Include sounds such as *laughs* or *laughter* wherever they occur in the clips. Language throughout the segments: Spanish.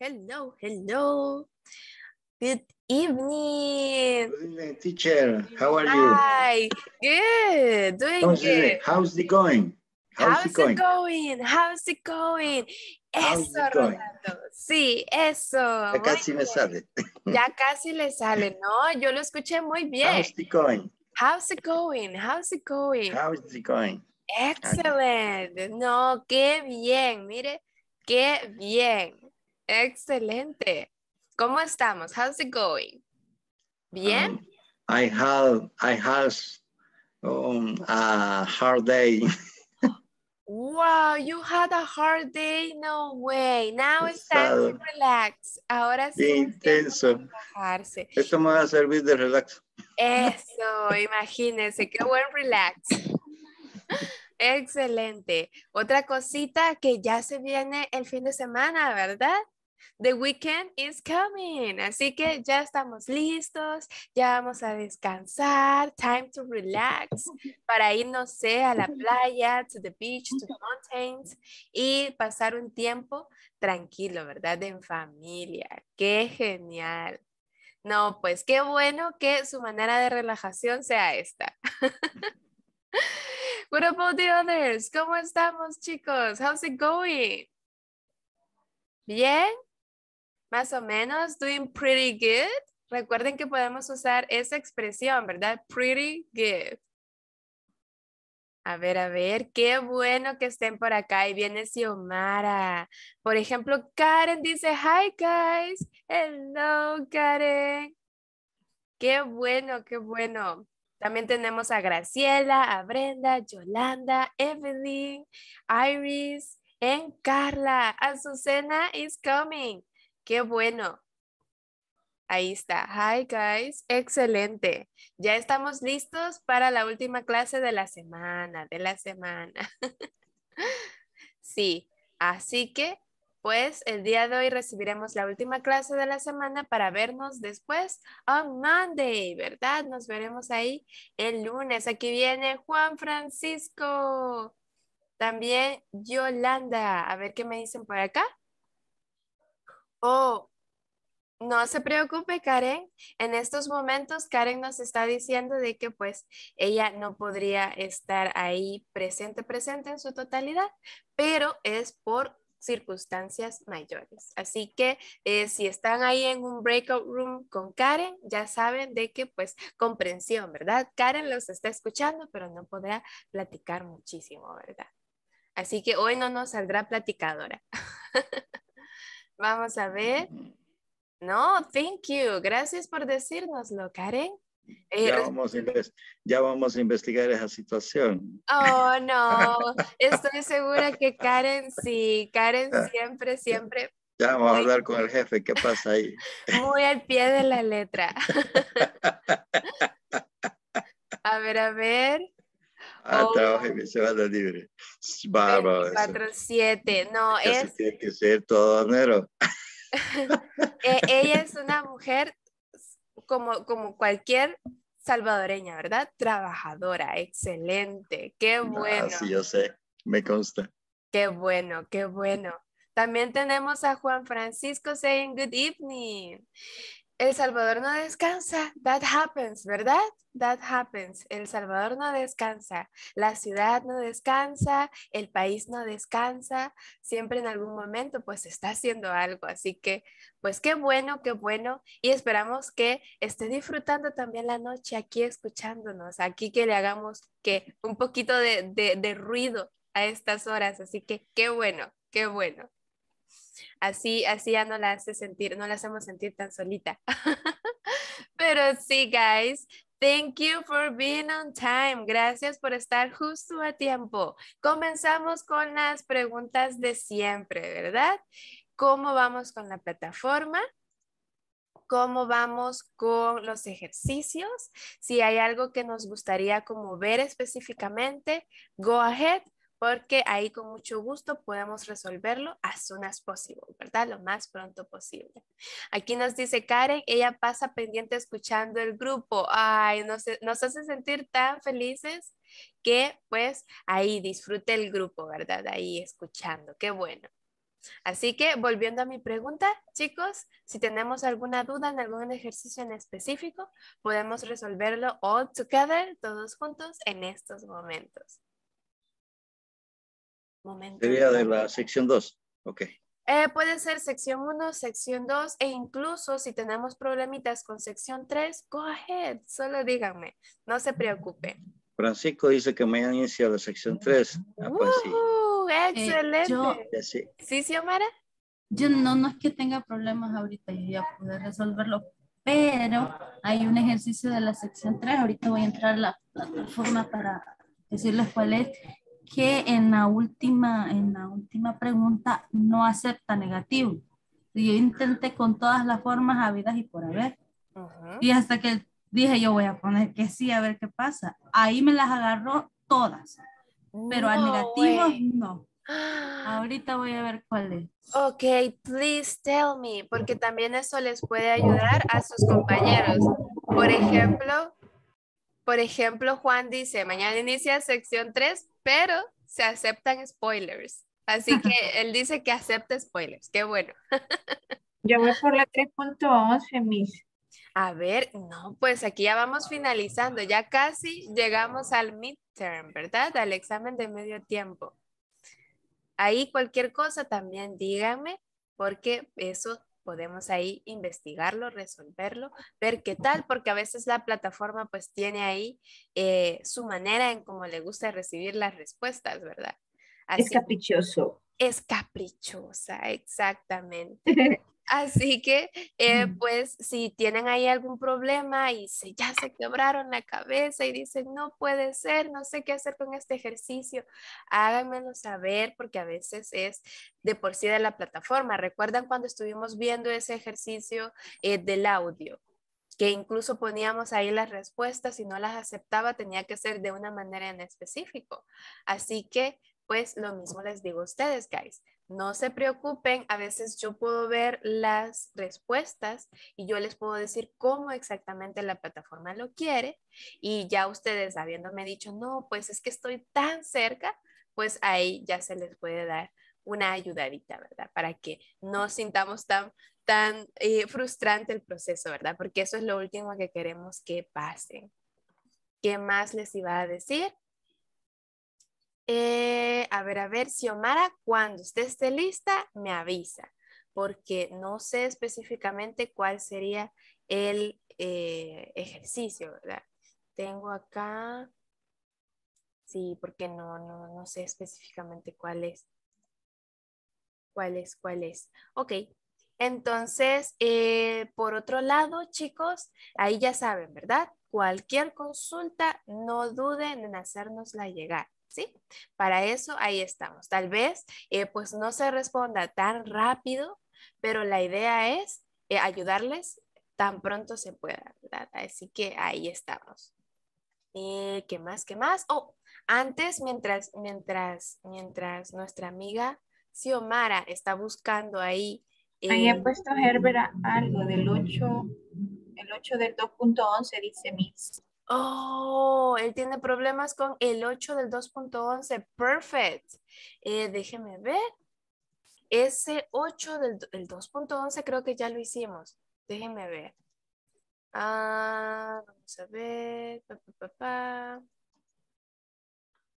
Hello, hello. Good evening. Good evening, teacher. How are you? Hi. Good. Doing good. It? How's it going? How's, it, going? How's it going? eso, it Rolando. Sí, eso. Ya casi le sale. Ya casi le sale, *laughs* ¿no? Yo lo escuché muy bien. How's it going? How's it going? How's it going? How's it going? Excellent. No, qué bien. Mire, qué bien. Excelente. ¿Cómo estamos? How's it going? Bien. Um, I had, I um, a hard day. *laughs* wow, you had a hard day. No way. Now it's time to relax. Ahora sí. Intenso. Esto me va a servir de relax. Eso, imagínense, qué buen relax. Excelente. Otra cosita que ya se viene el fin de semana, ¿verdad? The weekend is coming, así que ya estamos listos, ya vamos a descansar, time to relax, para irnos no eh, sé, a la playa, to the beach, to the mountains, y pasar un tiempo tranquilo, ¿verdad? En familia, qué genial. No, pues qué bueno que su manera de relajación sea esta. *laughs* What about the others? ¿Cómo estamos, chicos? How's it going? ¿Bien? Más o menos, doing pretty good. Recuerden que podemos usar esa expresión, ¿verdad? Pretty good. A ver, a ver, qué bueno que estén por acá. Y viene Xiomara. Por ejemplo, Karen dice, hi guys. Hello, Karen. Qué bueno, qué bueno. También tenemos a Graciela, a Brenda, Yolanda, Evelyn, Iris, en Carla. Azucena is coming. Qué bueno. Ahí está. Hi guys. Excelente. Ya estamos listos para la última clase de la semana, de la semana. *laughs* sí. Así que, pues, el día de hoy recibiremos la última clase de la semana para vernos después on Monday, ¿verdad? Nos veremos ahí el lunes. Aquí viene Juan Francisco. También Yolanda. A ver qué me dicen por acá. Oh, no se preocupe, Karen. En estos momentos, Karen nos está diciendo de que pues ella no podría estar ahí presente, presente en su totalidad, pero es por circunstancias mayores. Así que eh, si están ahí en un breakout room con Karen, ya saben de que pues comprensión, ¿verdad? Karen los está escuchando, pero no podrá platicar muchísimo, ¿verdad? Así que hoy no nos saldrá platicadora. *laughs* Vamos a ver. No, thank you. Gracias por decírnoslo, Karen. Eh, ya, vamos a investigar esa situación. Oh, no. *laughs* Estoy segura que Karen sí. Karen siempre, siempre. Ya vamos a hablar con el jefe. ¿Qué pasa ahí? Muy al pie de la letra. *laughs* a ver, a ver. Ah, oh, trabaja mi semana libre. Bárbaro. 4-7. No, es. Tiene que ser todo enero. *laughs* E, ella es una mujer como, como cualquier salvadoreña, ¿verdad? Trabajadora, excelente. Qué ah, bueno. Así yo sé, me consta. Qué bueno, qué bueno. También tenemos a Juan Francisco saying good evening. El Salvador no descansa. That happens, ¿verdad? That happens. El Salvador no descansa. La ciudad no descansa. El país no descansa. Siempre en algún momento pues está haciendo algo. Así que pues qué bueno, qué bueno. Y esperamos que esté disfrutando también la noche aquí escuchándonos. Aquí que le hagamos que un poquito de, de, de ruido a estas horas. Así que qué bueno, qué bueno. Así, así ya no la hace sentir, no la hacemos sentir tan solita. *laughs* Pero sí, guys, Thank you for being on time. Gracias por estar justo a tiempo. Comenzamos con las preguntas de siempre, ¿verdad? ¿Cómo vamos con la plataforma? cómo vamos con los ejercicios. Si hay algo que nos gustaría como ver específicamente, go ahead porque ahí con mucho gusto podemos resolverlo as soon as possible, ¿verdad? Lo más pronto posible. Aquí nos dice Karen, ella pasa pendiente escuchando el grupo. Ay, nos, nos hace sentir tan felices que pues ahí disfrute el grupo, ¿verdad? Ahí escuchando, qué bueno. Así que volviendo a mi pregunta, chicos, si tenemos alguna duda en algún ejercicio en específico, podemos resolverlo all together, todos juntos, en estos momentos. Momento. Sería de la sección 2. Ok. Eh, puede ser sección 1, sección 2 e incluso si tenemos problemitas con sección 3, go ahead, solo díganme, no se preocupe. Francisco dice que me inicia la sección 3. Ah, pues sí. uh, eh, excelente. yo, sí, sí. Yo no, no es que tenga problemas ahorita, yo ya pude resolverlo, pero hay un ejercicio de la sección 3, ahorita voy a entrar a la plataforma para decirles cuál es que en la última, en la última pregunta no acepta negativo. Yo intenté con todas las formas habidas y por haber. Y hasta que dije, yo voy a poner que sí, a ver qué pasa. Ahí me las agarró todas. Pero al negativo, no. Ahorita voy a ver cuál es. Ok, please tell me, porque también eso les puede ayudar a sus compañeros. Por ejemplo, por ejemplo, Juan dice, mañana inicia sección 3, pero se aceptan spoilers. Así que *laughs* él dice que acepta spoilers. Qué bueno. Yo voy por la 3.11, Miss. A ver, no, pues aquí ya vamos finalizando. Ya casi llegamos al midterm, ¿verdad? Al examen de medio tiempo. Ahí cualquier cosa también dígame, porque eso podemos ahí investigarlo, resolverlo, ver qué tal, porque a veces la plataforma pues tiene ahí eh, su manera en cómo le gusta recibir las respuestas, ¿verdad? es caprichoso. Es caprichosa, exactamente. *laughs* Así que, eh, pues, si tienen ahí algún problema y se, ya se quebraron la cabeza y dicen, no puede ser, no sé qué hacer con este ejercicio, háganmelo saber porque a veces es de por sí de la plataforma. ¿Recuerdan cuando estuvimos viendo ese ejercicio eh, del audio? que incluso poníamos ahí las respuestas, y no las aceptaba tenía que ser de una manera en específico. Así que, pues lo mismo les digo a ustedes, guys. No se preocupen, a veces yo puedo ver las respuestas y yo les puedo decir cómo exactamente la plataforma lo quiere y ya ustedes habiéndome dicho, no, pues es que estoy tan cerca, pues ahí ya se les puede dar una ayudadita, ¿verdad? Para que no sintamos tan, tan eh, frustrante el proceso, ¿verdad? Porque eso es lo último que queremos que pase. ¿Qué más les iba a decir? Eh, a ver, a ver, Xiomara, cuando usted esté lista, me avisa, porque no sé específicamente cuál sería el eh, ejercicio, ¿verdad? Tengo acá, sí, porque no, no, sé específicamente cuál es. ¿Cuál es? ¿Cuál es? Ok, entonces, eh, por otro lado, chicos, ahí ya saben, ¿verdad? Cualquier consulta, no duden en hacérnosla llegar. Para eso ahí estamos. Tal vez eh, pues no se responda tan rápido, pero la idea es eh, ayudarles tan pronto se pueda, Así que ahí estamos. Eh, ¿Qué más? ¿Qué más? Oh, antes, mientras, mientras, mientras nuestra amiga Xiomara está buscando ahí. ahí ha puesto Herbera algo del 8, el 8 del 2.11, dice Miss. Oh, él tiene problemas con el 8 del 2.11. Perfect. Eh, déjeme ver. Ese 8 del 2.11 creo que ya lo hicimos. Déjeme ver. Ah, vamos a ver.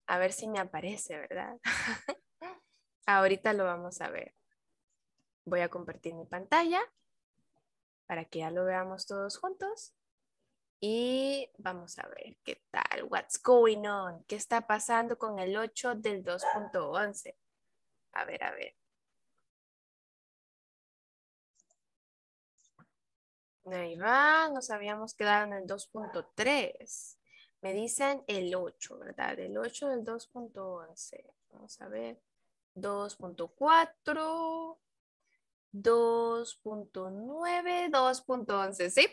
a ver si me aparece, ¿verdad? *laughs* Ahorita lo vamos a ver. Voy a compartir mi pantalla para que ya lo veamos todos juntos. Y vamos a ver qué tal, what's going on, qué está pasando con el 8 del 2.11. A ver, a ver. Ahí va, nos habíamos quedado en el 2.3. Me dicen el 8, ¿verdad? El 8 del 2.11. Vamos a ver. 2.4. 2.9, 2.11, ¿sí?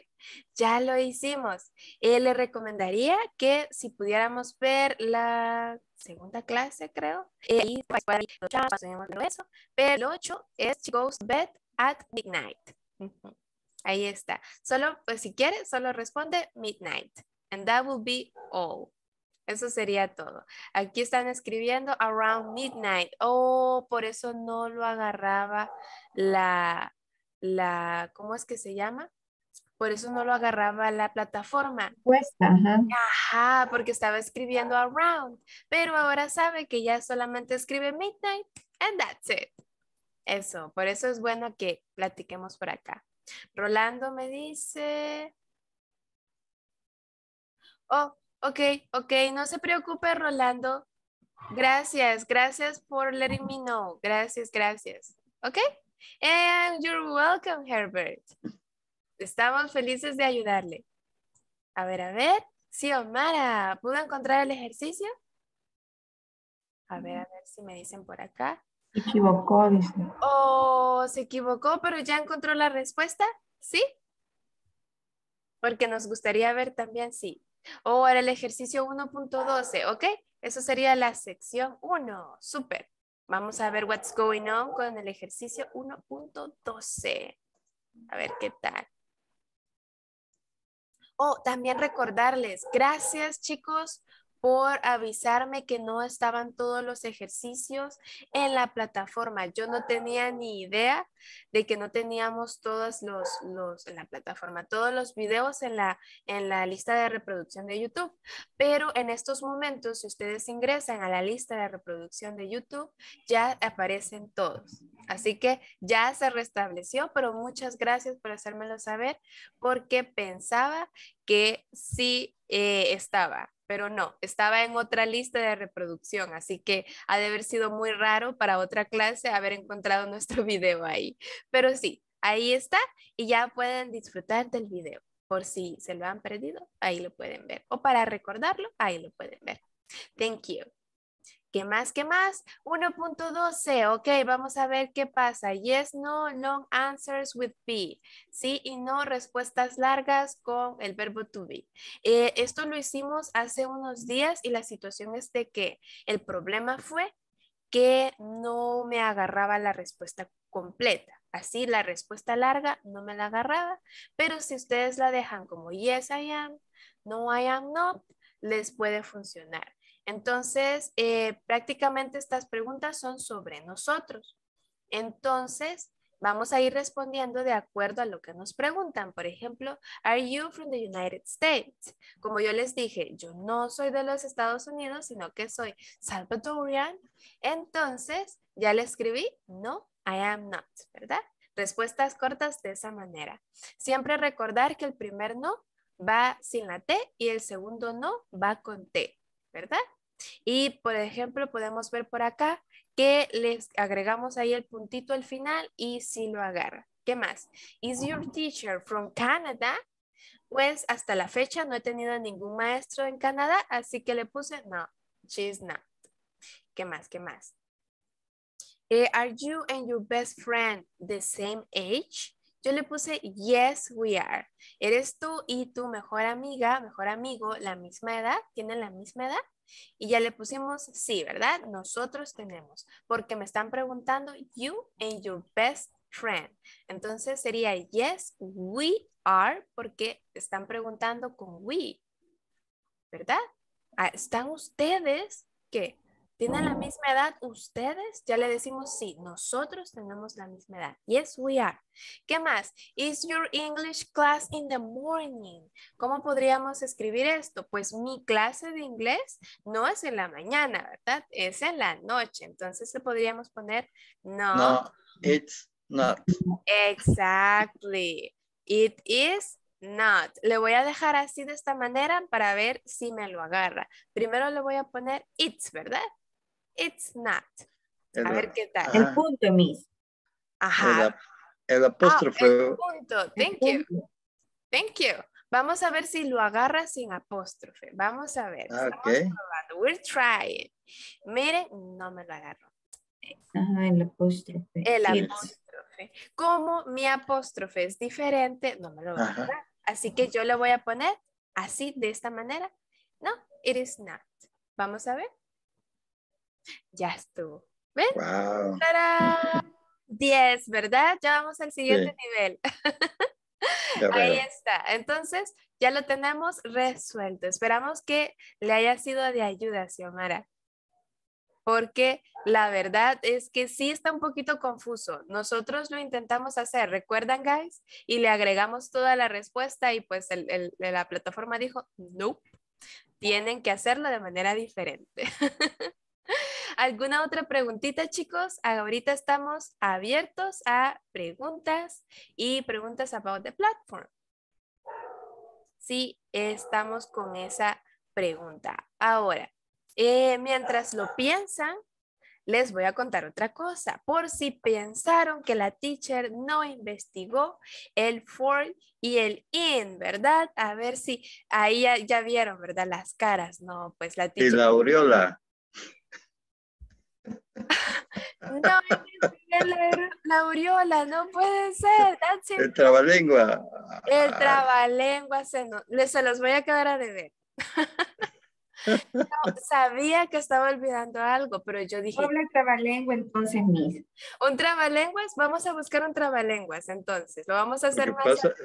Ya lo hicimos. Eh, le recomendaría que si pudiéramos ver la segunda clase, creo, eh, pues, ahí eso, pero el 8 es Ghost Bed at Midnight. Ahí está. Solo, pues si quiere solo responde Midnight. And that will be all. Eso sería todo. Aquí están escribiendo around midnight. Oh, por eso no lo agarraba la, la ¿cómo es que se llama? Por eso no lo agarraba la plataforma. Pues, ajá. Ajá, porque estaba escribiendo around. Pero ahora sabe que ya solamente escribe midnight and that's it. Eso, por eso es bueno que platiquemos por acá. Rolando me dice... Oh, Ok, ok, no se preocupe, Rolando. Gracias, gracias por letting me know. Gracias, gracias. Ok, and you're welcome, Herbert. Estamos felices de ayudarle. A ver, a ver. Sí, Omara, ¿pudo encontrar el ejercicio? A ver, a ver si me dicen por acá. Se equivocó, dice. Oh, se equivocó, pero ya encontró la respuesta, ¿sí? Porque nos gustaría ver también, sí. O era el ejercicio 1.12, ¿ok? Eso sería la sección 1. Súper. Vamos a ver what's going on con el ejercicio 1.12. A ver qué tal. Oh, también recordarles, gracias chicos por avisarme que no estaban todos los ejercicios en la plataforma. Yo no tenía ni idea de que no teníamos todos los, los en la plataforma, todos los videos en la, lista de reproducción de YouTube. Pero en estos momentos, si ustedes ingresan a la lista de reproducción de YouTube, ya aparecen todos. Así que ya se restableció, pero muchas gracias por hacérmelo saber porque pensaba que sí eh, estaba pero no, estaba en otra lista de reproducción, así que ha de haber sido muy raro para otra clase haber encontrado nuestro *laughs* video ahí. Pero sí, ahí está y ya pueden disfrutar del video. Por si se lo han perdido, ahí lo pueden ver. O para recordarlo, ahí lo pueden ver. Thank you. ¿Qué más? ¿Qué más? 1.12. Ok, vamos a ver qué pasa. Yes, no, long answers with be. Sí y no, respuestas largas con el verbo to be. Eh, esto lo hicimos hace unos días y la situación es de que el problema fue que no me agarraba la respuesta completa. Así la respuesta larga no me la agarraba, pero si ustedes la dejan como yes I am, no I am not, les puede funcionar. Entonces, eh, prácticamente estas preguntas son sobre nosotros. Entonces, vamos a ir respondiendo de acuerdo a lo que nos preguntan. Por ejemplo, ¿Are you from the United States? Como yo les dije, yo no soy de los Estados Unidos, sino que soy salvadorian. Entonces, ya le escribí, no, I am not, ¿verdad? Respuestas cortas de esa manera. Siempre recordar que el primer no va sin la T y el segundo no va con T, ¿verdad? Y por ejemplo, podemos ver por acá que les agregamos ahí el puntito al final y si lo agarra. ¿Qué más? Is your teacher from Canada? Pues hasta la fecha no he tenido ningún maestro en Canadá, así que le puse no, she's not. ¿Qué más? ¿Qué más? Eh, are you and your best friend the same age? Yo le puse yes, we are. ¿Eres tú y tu mejor amiga, mejor amigo, la misma edad? ¿Tienen la misma edad? Y ya le pusimos sí, ¿verdad? Nosotros tenemos, porque me están preguntando you and your best friend. Entonces sería yes, we are, porque están preguntando con we, ¿verdad? Ah, están ustedes, ¿qué? ¿Tienen la oh. misma edad ustedes? Ya le decimos sí, nosotros tenemos la misma edad. Yes, we are. ¿Qué más? Is your English class in the morning? ¿Cómo podríamos escribir esto? Pues mi clase de inglés no es en la mañana, ¿verdad? Es en la noche. Entonces le podríamos poner no. No, it's not. Exactly. It is not. Le voy a dejar así de esta manera para ver si me lo agarra. Primero le voy a poner it's, ¿verdad? it's not. a ver qué tal. El punto, Miss. Ajá. El, apóstrofe. Ah, el punto. Thank you. Thank you. Vamos a ver si lo agarra sin apóstrofe. Vamos a ver. Ah, okay. We're trying. Mire, no me lo agarro. Ajá, el apóstrofe. El apóstrofe. Como mi apóstrofe es diferente, no me lo va a agarrar. Así que yo lo voy a poner así, de esta manera. No, it is not. Vamos a ver. Ya estuvo. ¿Ven? Wow. 10, ¿verdad? Ya vamos al siguiente nivel. *laughs* Ahí está. Entonces, ya lo tenemos resuelto. Esperamos que le haya sido de ayuda, Xiomara. Porque la verdad es que sí está un poquito confuso. Nosotros lo intentamos hacer, ¿recuerdan, guys? Y le agregamos toda la respuesta y pues el, el, la plataforma dijo, no, nope, tienen que hacerlo de manera diferente. *laughs* ¿Alguna otra preguntita, chicos? Ahorita estamos abiertos a preguntas y preguntas about the platform. Sí, estamos con esa pregunta. Ahora, eh, mientras lo piensan, les voy a contar otra cosa. Por si pensaron que la teacher no investigó el for y el in, ¿verdad? A ver si ahí ya, vieron, ¿verdad? Las caras. No, pues la teacher. Y la aureola no, la, la aureola, no puede ser. El trabalengua. El trabalengua se, se los voy a quedar a deber. *laughs* sabía que estaba olvidando algo, pero yo dije. Habla trabalengua, entonces, Un trabalenguas, vamos a buscar un trabalenguas, entonces. Lo vamos a hacer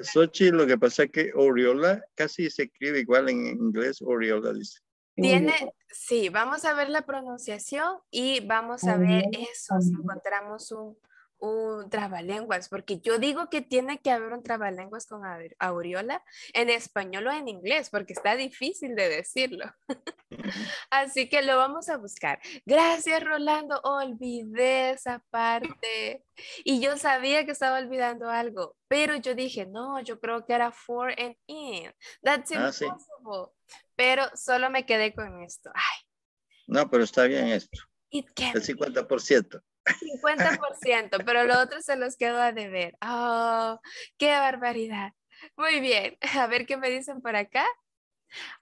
Sochi, lo que pasa es que Aureola casi se escribe igual en inglés, Oriola dice. Tiene, sí, vamos a ver la pronunciación y vamos a ver eso, si encontramos un, un trabalenguas, porque yo digo que tiene que haber un trabalenguas con aureola en español o en inglés, porque está difícil de decirlo. *laughs* Así que lo vamos a buscar. Gracias, Rolando. Olvidé esa parte. Y yo sabía que estaba olvidando algo, pero yo dije, no, yo creo que era for and in. That's ah, impossible. Pero solo me quedé con esto. Ay. No, pero está bien esto. El 50%. 50%, pero lo otro se los quedo a deber. ¡Oh, qué barbaridad! Muy bien, *laughs* a ver qué me dicen por acá.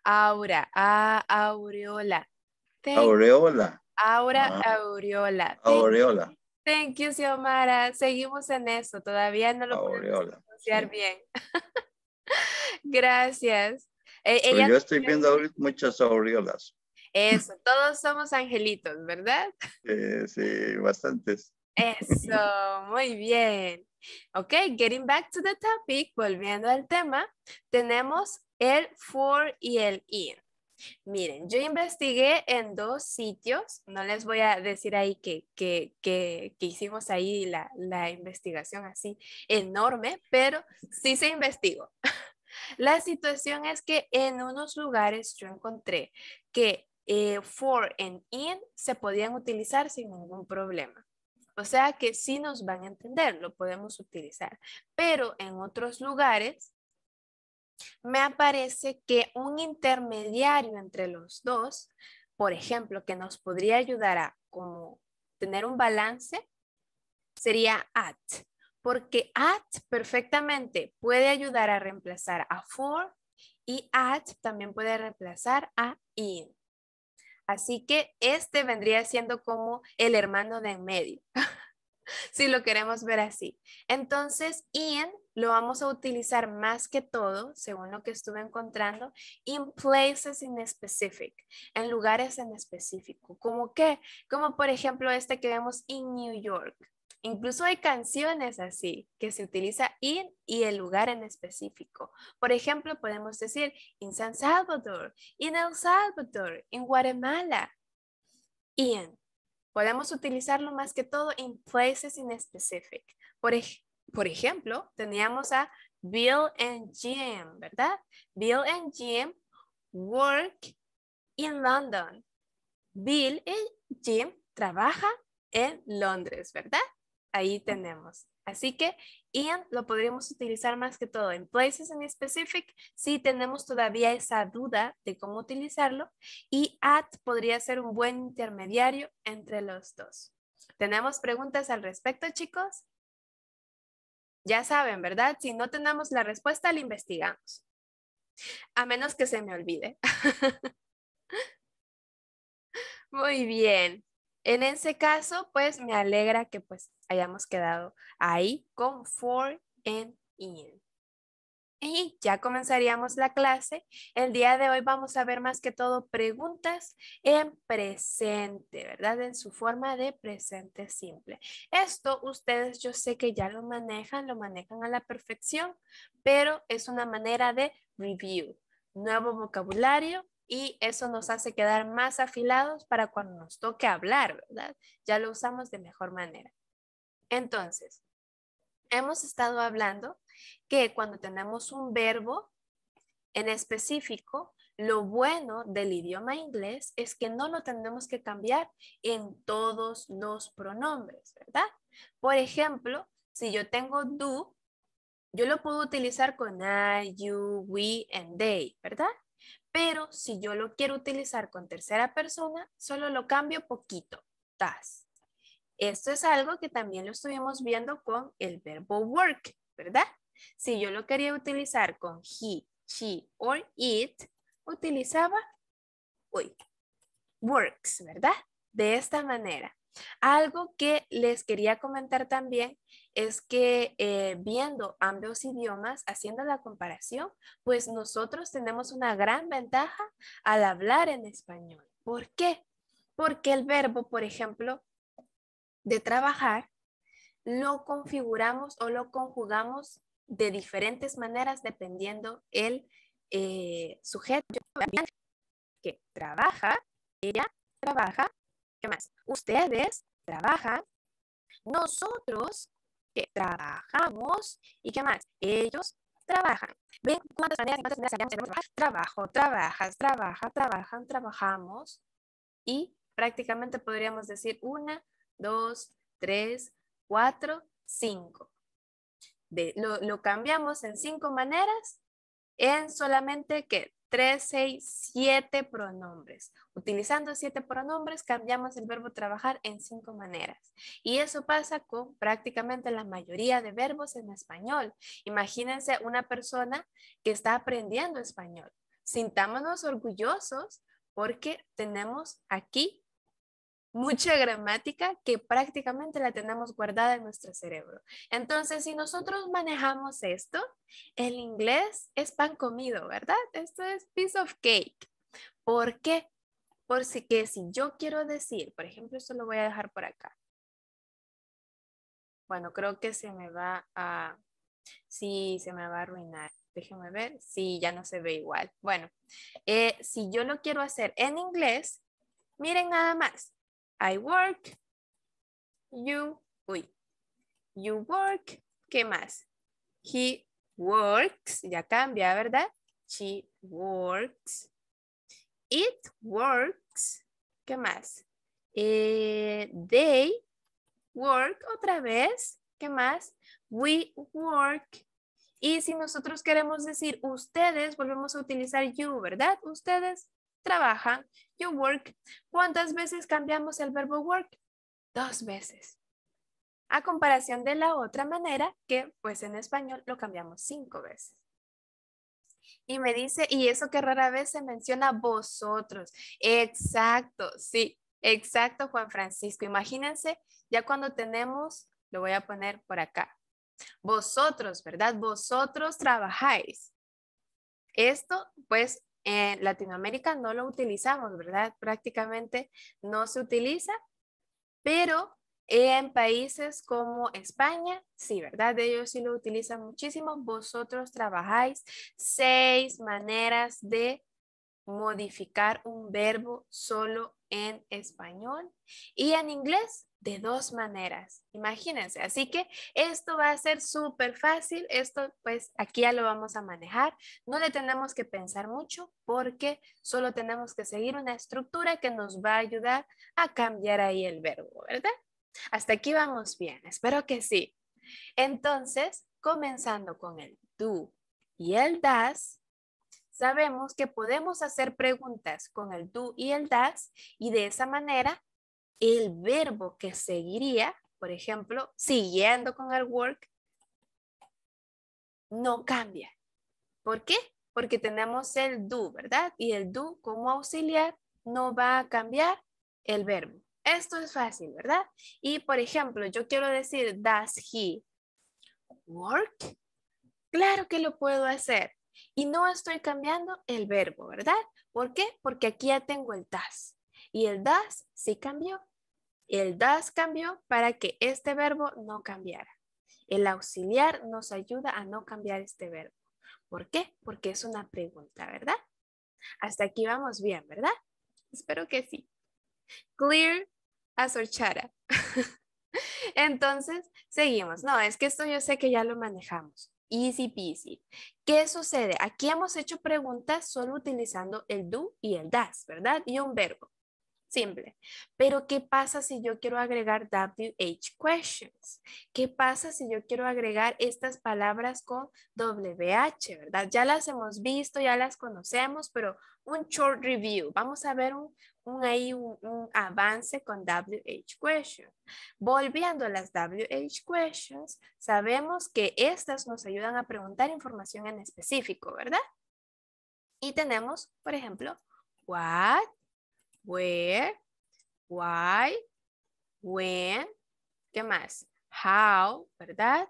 Aura, a aureola. aureola. Aura, ah. aureola. aureola. Thank you, Xiomara. Seguimos en eso, todavía no lo puedo pronunciar bien. *laughs* Gracias. E, yo estoy viendo ahorita muchas aureolas. Eso, todos somos angelitos, ¿verdad? Eh, sí, bastantes. Eso, muy bien. Ok, getting back to the topic, volviendo al tema, tenemos el for y el in. Miren, yo investigué en dos sitios, no les voy a decir ahí que, hicimos ahí la, la, investigación así enorme, pero sí se investigó. *laughs* La situación es que en unos lugares yo encontré que eh, for and in se podían utilizar sin ningún problema. O sea que si nos van a entender, lo podemos utilizar. Pero en otros lugares me aparece que un intermediario entre los dos, por ejemplo, que nos podría ayudar a como tener un balance, sería at. Porque at perfectamente puede ayudar a reemplazar a for y at también puede reemplazar a in. Así que este vendría siendo como el hermano de en medio, *laughs* si lo queremos ver así. Entonces, in lo vamos a utilizar más que todo, según lo que estuve encontrando, in places in specific, en lugares en específico, como que, como por ejemplo este que vemos in New York. Incluso hay canciones así, que se utiliza in y el lugar en específico. Por ejemplo, podemos decir in San Salvador, in El Salvador, in Guatemala. In. Podemos utilizarlo más que todo in places in specific. Por, ejemplo, teníamos a Bill and Jim, ¿verdad? Bill and Jim work in London. Bill y Jim trabajan en Londres, ¿verdad? ahí tenemos. Así que Ian lo podríamos utilizar más que todo en places en specific si tenemos todavía esa duda de cómo utilizarlo y at podría ser un buen intermediario entre los dos. ¿Tenemos preguntas al respecto, chicos? Ya saben, ¿verdad? Si no tenemos la respuesta, la investigamos. A menos que se me olvide. *laughs* Muy bien. En ese caso, pues me alegra que pues hayamos quedado ahí con for and in. Y ya comenzaríamos la clase. El día de hoy vamos a ver más que todo preguntas en presente, ¿verdad? En su forma de presente simple. Esto ustedes yo sé que ya lo manejan, lo manejan a la perfección, pero es una manera de review. Nuevo vocabulario, y eso nos hace quedar más afilados para cuando nos toque hablar, ¿verdad? Ya lo usamos de mejor manera. Entonces, hemos estado hablando que cuando tenemos un verbo en específico, lo bueno del idioma inglés es que no lo tenemos que cambiar en todos los pronombres, ¿verdad? Por ejemplo, si yo tengo do, yo lo puedo utilizar con I, you, we, and they, ¿verdad? Pero si yo lo quiero utilizar con tercera persona, solo lo cambio poquito. Das. Esto es algo que también lo estuvimos viendo con el verbo work, ¿verdad? Si yo lo quería utilizar con he, she o it, utilizaba works, ¿verdad? De esta manera. Algo que les quería comentar también es que eh, viendo ambos idiomas, haciendo la comparación, pues nosotros tenemos una gran ventaja al hablar en español. ¿Por qué? Porque el verbo, por ejemplo, de trabajar, lo configuramos o lo conjugamos de diferentes maneras dependiendo el eh, sujeto. que trabaja, ella trabaja, ¿qué más? Ustedes trabajan, nosotros que trabajamos y qué más, ellos trabajan. ¿Ven cuántas maneras, cuántas maneras Trabajo, trabajas, trabaja, trabajan, trabajamos y prácticamente podríamos decir una, dos, tres, cuatro, cinco. lo, lo cambiamos en cinco maneras en solamente que Tres, seis, 7 pronombres. Utilizando siete pronombres, cambiamos el verbo trabajar en cinco maneras. Y eso pasa con prácticamente la mayoría de verbos en español. Imagínense una persona que está aprendiendo español. Sintámonos orgullosos porque tenemos aquí mucha gramática que prácticamente la tenemos guardada en nuestro cerebro. Entonces, si nosotros manejamos esto, el inglés es pan comido, ¿verdad? Esto es piece of cake. ¿Por qué? Porque si yo quiero decir, por ejemplo, esto lo voy a dejar por acá. Bueno, creo que se me va a... Sí, se me va a arruinar. Déjenme ver. Sí, ya no se ve igual. Bueno, eh, si yo lo quiero hacer en inglés, miren nada más. I work, you, uy, you work, ¿qué más? He works, ya cambia, ¿verdad? She works, it works, ¿qué más? Eh, they work, otra vez, ¿qué más? We work. Y si nosotros queremos decir ustedes, volvemos a utilizar you, ¿verdad? Ustedes Trabajan. you work. ¿Cuántas veces cambiamos el verbo work? Dos veces. A comparación de la otra manera, que pues en español lo cambiamos cinco veces. Y me dice, y eso que rara vez se menciona vosotros. Exacto, sí, exacto, Juan Francisco. Imagínense, ya cuando tenemos, lo voy a poner por acá. Vosotros, ¿verdad? Vosotros trabajáis. Esto, pues, en Latinoamérica no lo utilizamos, ¿verdad? Prácticamente no se utiliza, pero en países como España, sí, ¿verdad? Ellos sí lo utilizan muchísimo. Vosotros trabajáis seis maneras de modificar un verbo solo en español y en inglés de dos maneras. Imagínense, así que esto va a ser súper fácil. Esto pues aquí ya lo vamos a manejar. No le tenemos que pensar mucho porque solo tenemos que seguir una estructura que nos va a ayudar a cambiar ahí el verbo, ¿verdad? Hasta aquí vamos bien, espero que sí. Entonces, comenzando con el tú y el das, sabemos que podemos hacer preguntas con el do y el das y de esa manera el verbo que seguiría, por ejemplo, siguiendo con el work, no cambia. ¿Por qué? Porque tenemos el do, ¿verdad? Y el do como auxiliar no va a cambiar el verbo. Esto es fácil, ¿verdad? Y por ejemplo, yo quiero decir, does he work? Claro que lo puedo hacer. Y no estoy cambiando el verbo, ¿verdad? ¿Por qué? Porque aquí ya tengo el das. Y el das sí cambió. El das cambió para que este verbo no cambiara. El auxiliar nos ayuda a no cambiar este verbo. ¿Por qué? Porque es una pregunta, ¿verdad? Hasta aquí vamos bien, ¿verdad? Espero que sí. Clear as *laughs* Entonces, seguimos. No, es que esto yo sé que ya lo manejamos. Easy peasy. ¿Qué sucede? Aquí hemos hecho preguntas solo utilizando el do y el das, ¿verdad? Y un verbo. Simple. Pero ¿qué pasa si yo quiero agregar WH questions? ¿Qué pasa si yo quiero agregar estas palabras con WH, verdad? Ya las hemos visto, ya las conocemos, pero un short review. Vamos a ver un, avance con WH questions. Volviendo a las WH questions, sabemos que estas nos ayudan a preguntar información en específico, ¿verdad? Y tenemos, por ejemplo, what where, why, when, ¿qué más? How, ¿verdad?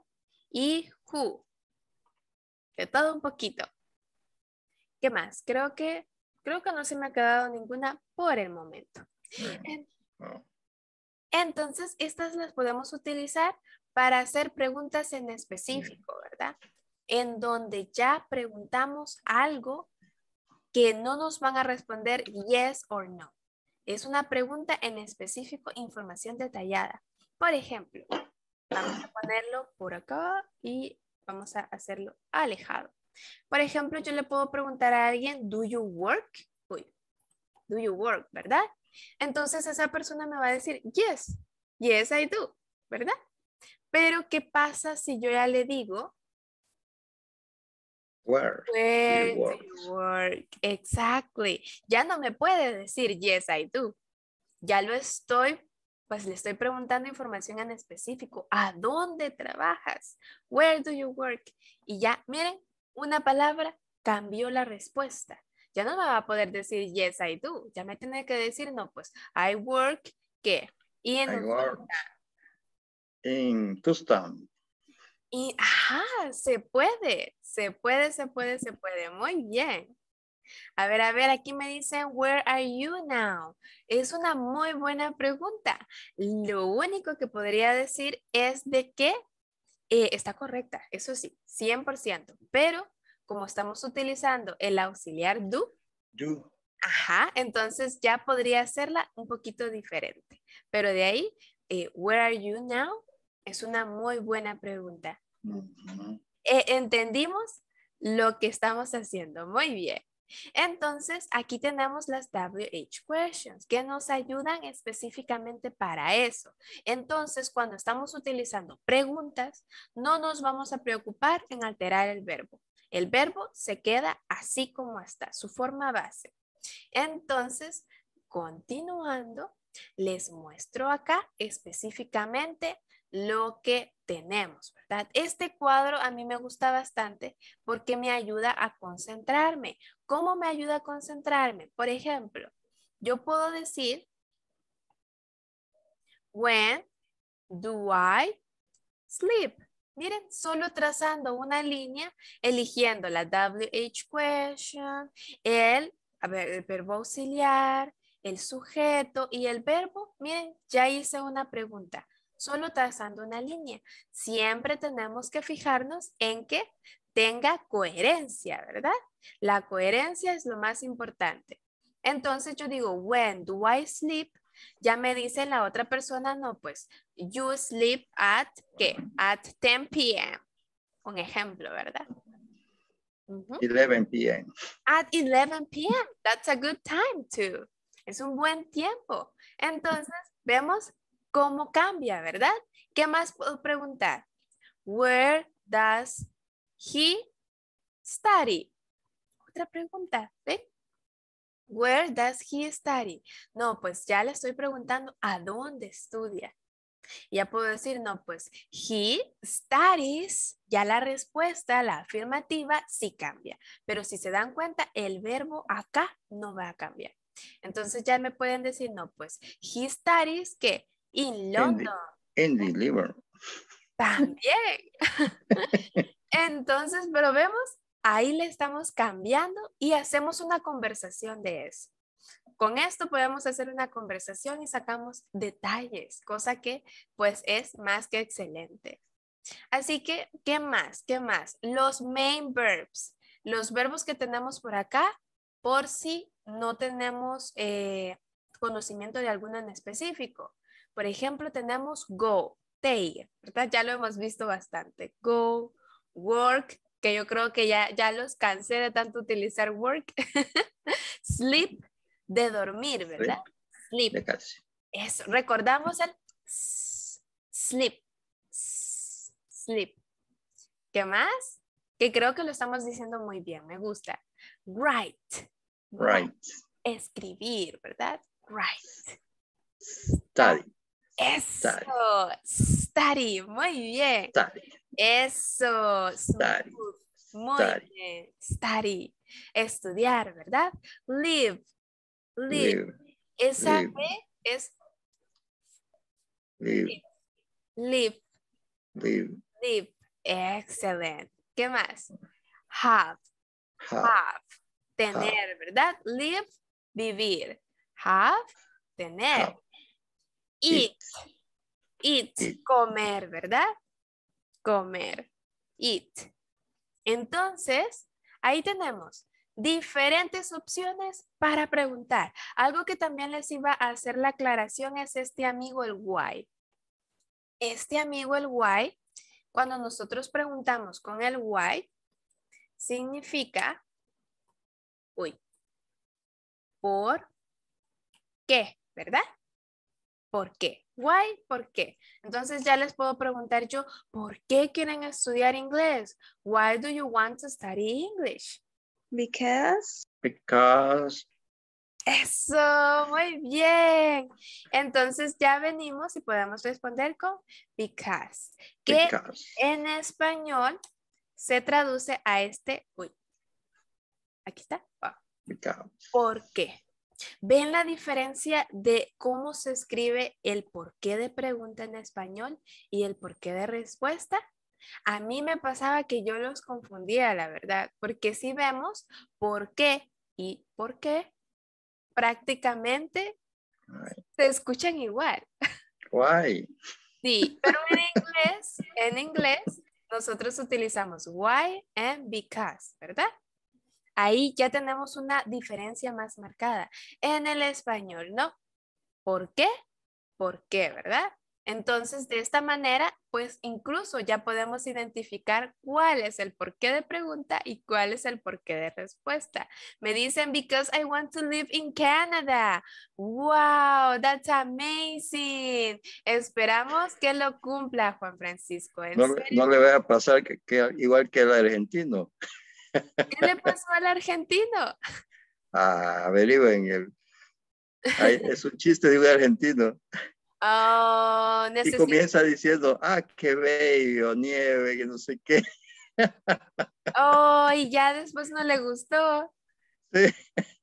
Y who. De todo un poquito. ¿Qué más? Creo que, creo que no se me ha quedado ninguna por el momento. Entonces, estas las podemos utilizar para hacer preguntas en específico, ¿verdad? En donde ya preguntamos algo que no nos van a responder yes or no. Es una pregunta en específico, información detallada. Por ejemplo, vamos a ponerlo por acá y vamos a hacerlo alejado. Por ejemplo, yo le puedo preguntar a alguien, ¿do you work? Uy, ¿do you work? ¿Verdad? Entonces esa persona me va a decir, yes, yes I do, ¿verdad? Pero ¿qué pasa si yo ya le digo, Where, do you work? Exactly. Ya no me puede decir yes, I do. Ya lo estoy, pues le estoy preguntando información en específico. ¿A dónde trabajas? Where do you work? Y ya, miren, una palabra cambió la respuesta. Ya no me va a poder decir yes, I do. Ya me tiene que decir, no, pues I work, ¿qué? Y en I in y, ajá, se puede, se puede, se puede, se puede. Muy bien. A ver, a ver, aquí me dice where are you now? Es una muy buena pregunta. Lo único que podría decir es de que eh, está correcta, eso sí, 100%. Pero como estamos utilizando el auxiliar do, do. Ajá, entonces ya podría hacerla un poquito diferente. Pero de ahí, eh, where are you now? Es una muy buena pregunta. E, entendimos lo que estamos haciendo. Muy bien. Entonces, aquí tenemos las WH questions que nos ayudan específicamente para eso. Entonces, cuando estamos utilizando preguntas, no nos vamos a preocupar en alterar el verbo. El verbo se queda así como está, su forma base. Entonces, continuando, les muestro acá específicamente lo que tenemos, ¿verdad? Este cuadro a mí me gusta bastante porque me ayuda a concentrarme. ¿Cómo me ayuda a concentrarme? Por ejemplo, yo puedo decir, when do I sleep? Miren, solo trazando una línea, eligiendo la WH question, el verbo auxiliar, el sujeto y el verbo. Miren, ya hice una pregunta solo trazando una línea. Siempre tenemos que fijarnos en que tenga coherencia, ¿verdad? La coherencia es lo más importante. Entonces yo digo, when do I sleep? Ya me dice la otra persona, no, pues, you sleep at, ¿qué? At 10 p.m. Un ejemplo, ¿verdad? 11 p.m. At 11 p.m. That's a good time too. Es un buen tiempo. Entonces, vemos cómo cambia, ¿verdad? ¿Qué más puedo preguntar? Where does he study? Otra pregunta, ¿ve? Where does he study? No, pues ya le estoy preguntando a dónde estudia. Ya puedo decir, no, pues he studies, ya la respuesta, la afirmativa, sí cambia. Pero si se dan cuenta, el verbo acá no va a cambiar. Entonces ya me pueden decir, no, pues he studies, que In London. In, deliver. *laughs* También. *laughs* Entonces, pero vemos, ahí le estamos cambiando y hacemos una conversación de eso. Con esto podemos hacer una conversación y sacamos detalles, cosa que pues es más que excelente. Así que, ¿qué más? ¿Qué más? Los main verbs, los verbos que tenemos por acá, por si no tenemos eh, conocimiento de alguno en específico. Por ejemplo, tenemos go, take, ¿verdad? Ya lo hemos visto bastante. Go, work, que yo creo que ya, ya los cansé de tanto utilizar work. *laughs* sleep, de dormir, ¿verdad? Sleep. Eso, recordamos el sleep. Sleep. ¿Qué más? Que creo que lo estamos diciendo muy bien, me gusta. Write. Write. Escribir, ¿verdad? Write. Study. Eso. Study. Muy bien. Eso. Study. Muy bien. Estudiar, ¿verdad? Live. Live. Esa es. Live. Live. Live. Excelente. ¿Qué más? Have. Have. Tener, ¿verdad? Live. Vivir. Have. Tener. Eat. Eat. Comer, ¿verdad? Comer. Eat. Entonces, ahí tenemos diferentes opciones para preguntar. Algo que también les iba a hacer la aclaración es este amigo el why. Este amigo el why, cuando nosotros preguntamos con el why, significa, uy, ¿por qué? ¿Verdad? ¿Por qué? Why? ¿Por qué? Entonces ya les puedo preguntar yo, ¿por qué quieren estudiar inglés? Why do you want to study English? Because. Because. Eso, muy bien. Entonces ya venimos y podemos responder con because, que en español se traduce a este, uy, aquí está, ¿por qué? ¿Ven la diferencia de cómo se escribe el porqué de pregunta en español y el porqué de respuesta? A mí me pasaba que yo los confundía, la verdad, porque si vemos por qué y por qué, prácticamente se escuchan igual. Why? Sí, pero en inglés, en inglés nosotros utilizamos why and because, ¿verdad? Ahí ya tenemos una diferencia más marcada en el español, ¿no? ¿Por qué? ¿Por qué, verdad? Entonces, de esta manera, pues incluso ya podemos identificar cuál es el porqué de pregunta y cuál es el porqué de respuesta. Me dicen, because I want to live in Canada. ¡Wow! That's amazing. Esperamos que lo cumpla, Juan Francisco. No, le vaya a pasar que, igual que el argentino. ¿Qué le pasó al argentino? Ah, averigüen. El... es un chiste de un argentino. Oh, y comienza diciendo, ah, qué bello, nieve, que no sé qué. Oh, y ya después no le gustó. Sí.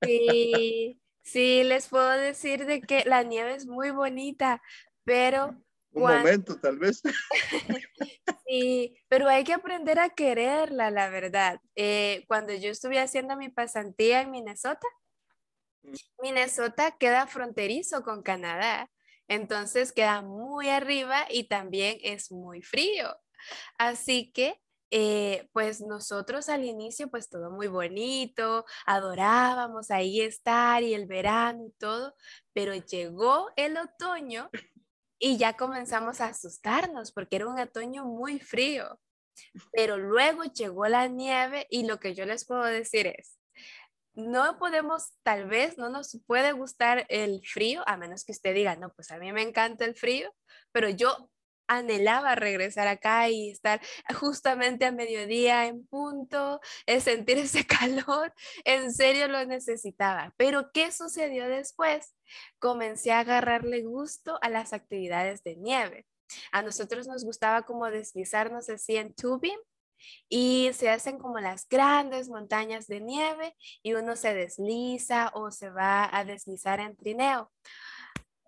sí. Sí, les puedo decir de que la nieve es muy bonita, pero un momento tal vez. *laughs* sí, pero hay que aprender a quererla, la verdad. Eh, cuando yo estuve haciendo mi pasantía en Minnesota, mm. Minnesota queda fronterizo con Canadá, entonces queda muy arriba y también es muy frío. Así que eh, pues nosotros al inicio, pues todo muy bonito, adorábamos ahí estar y el verano y todo, pero llegó el otoño y ya comenzamos a asustarnos porque era un otoño muy frío. Pero luego llegó la nieve y lo que yo les puedo decir es, no podemos, tal vez no nos puede gustar el frío, a menos que usted diga, no, pues a mí me encanta el frío, pero yo anhelaba regresar acá y estar justamente a mediodía en punto, sentir ese *laughs* calor, en serio lo necesitaba. Pero ¿qué sucedió después? Comencé a agarrarle gusto a las actividades de nieve. A nosotros nos gustaba como deslizarnos así en tubing y se hacen como las grandes montañas de nieve y uno se desliza o se va a deslizar en trineo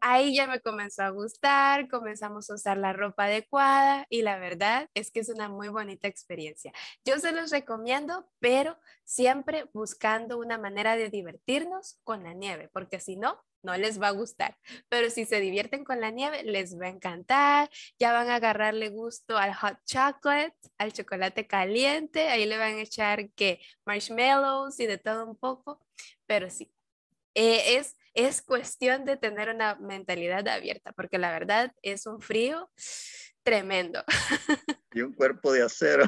ahí ya me comenzó a gustar, comenzamos a usar la ropa adecuada y la verdad es que es una muy bonita experiencia. Yo se los recomiendo, pero siempre buscando una manera de divertirnos con la nieve, porque si no, no les va a gustar. Pero si se divierten con la nieve, les va a encantar, ya van a agarrarle gusto al hot chocolate, al chocolate caliente, ahí le van a echar que marshmallows y de todo un poco, pero sí. Eh, es es cuestión de tener una mentalidad abierta, porque la verdad es un frío tremendo. *laughs* Y un cuerpo de acero.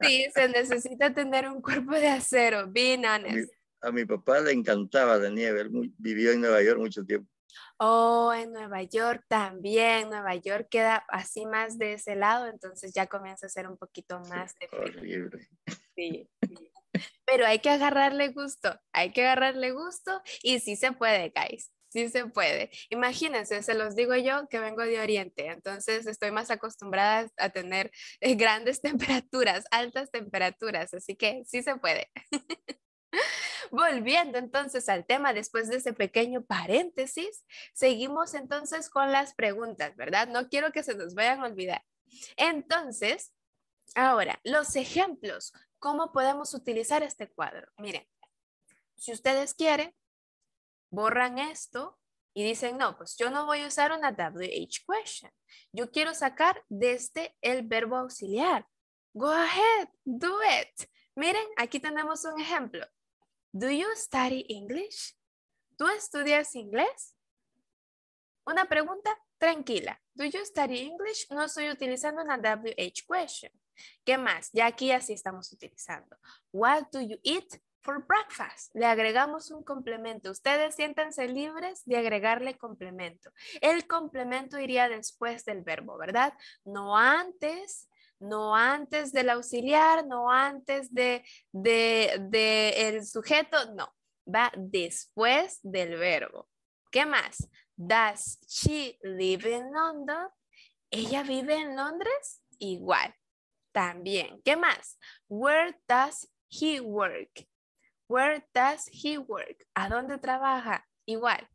Sí, se necesita tener un cuerpo de acero, bien A mi, papá le encantaba la nieve, él vivió en Nueva York mucho tiempo. Oh, en Nueva York también, Nueva York queda así más de ese lado, entonces ya comienza a ser un poquito más de sí pero hay que agarrarle gusto, hay que agarrarle gusto y sí se puede, guys. Sí se puede. Imagínense, se los digo yo que vengo de Oriente, entonces estoy más acostumbrada a tener eh, grandes *laughs* temperaturas, altas temperaturas, así que sí se puede. *laughs* Volviendo entonces al tema, después de ese pequeño paréntesis, seguimos entonces con las preguntas, ¿verdad? No quiero que se nos vayan a olvidar. Entonces, ahora, los ejemplos ¿Cómo podemos utilizar este cuadro? Miren, si ustedes quieren, borran esto y dicen, no, pues yo no voy a usar una WH question. Yo quiero sacar desde el verbo auxiliar. Go ahead, do it. Miren, aquí tenemos un ejemplo. Do you study English? ¿Tú estudias inglés? Una pregunta tranquila. Do you study English? No estoy utilizando una WH question. ¿Qué más? Ya aquí así estamos utilizando. What do you eat for breakfast? Le agregamos un complemento. Ustedes siéntanse libres de agregarle complemento. El complemento iría después del verbo, ¿verdad? No antes, no antes del auxiliar, no antes de, de el sujeto, no. Va después del verbo. ¿Qué más? Does she live in London? ¿Ella vive en Londres? Igual también. ¿Qué más? Where does he work? Where does he work? ¿A dónde trabaja? Igual,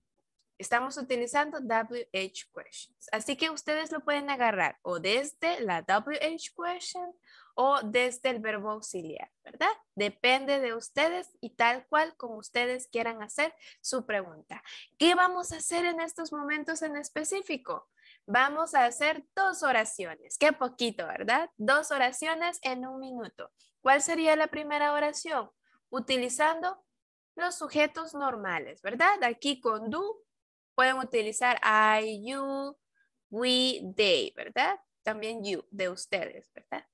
estamos utilizando WH questions. Así que ustedes lo pueden agarrar o desde la WH question o desde el verbo auxiliar, ¿verdad? Depende de ustedes y tal cual como ustedes quieran hacer su pregunta. ¿Qué vamos a hacer en estos momentos en específico? Vamos a hacer dos oraciones. Qué poquito, ¿verdad? Dos oraciones en un minuto. ¿Cuál sería la primera oración? Utilizando los sujetos normales, ¿verdad? Aquí con do pueden utilizar I, you, we, they, ¿verdad? También you, de ustedes, ¿verdad?